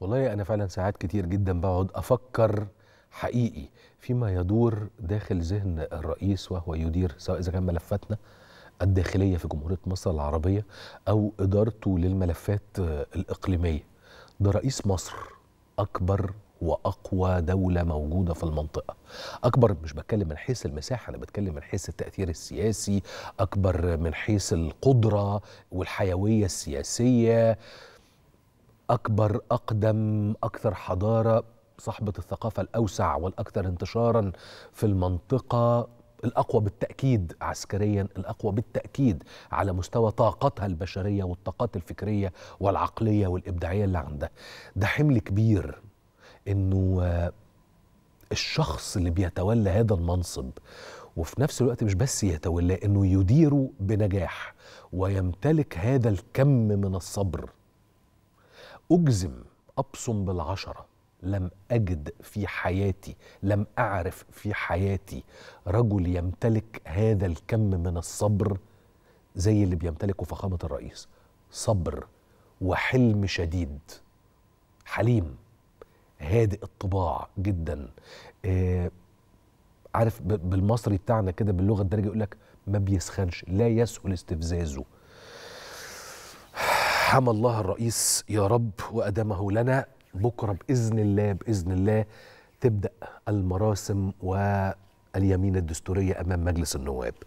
والله أنا فعلا ساعات كتير جدا بقعد أفكر حقيقي فيما يدور داخل ذهن الرئيس وهو يدير سواء إذا كان ملفاتنا الداخلية في جمهورية مصر العربية أو إدارته للملفات آه، الإقليمية ده رئيس مصر أكبر واقوى دوله موجوده في المنطقه اكبر مش بتكلم من حيث المساحه انا بتكلم من حيث التاثير السياسي اكبر من حيث القدره والحيويه السياسيه أكبر أقدم أكثر حضارة صاحبة الثقافة الأوسع والأكثر انتشارا في المنطقة الأقوى بالتأكيد عسكريا الأقوى بالتأكيد على مستوى طاقتها البشرية والطاقات الفكرية والعقلية والإبداعية اللي عندها ده حمل كبير إنه الشخص اللي بيتولى هذا المنصب وفي نفس الوقت مش بس يتولاه إنه يديره بنجاح ويمتلك هذا الكم من الصبر أجزم أبصم بالعشرة لم أجد في حياتي لم أعرف في حياتي رجل يمتلك هذا الكم من الصبر زي اللي بيمتلكه فخامة الرئيس صبر وحلم شديد حليم هادئ الطباع جدا آه عارف بالمصري بتاعنا كده باللغه الدارجه يقول لك ما بيسخنش لا يسهل استفزازه حمى الله الرئيس يا رب وأدمه لنا بكرة بإذن الله بإذن الله تبدأ المراسم واليمين الدستورية أمام مجلس النواب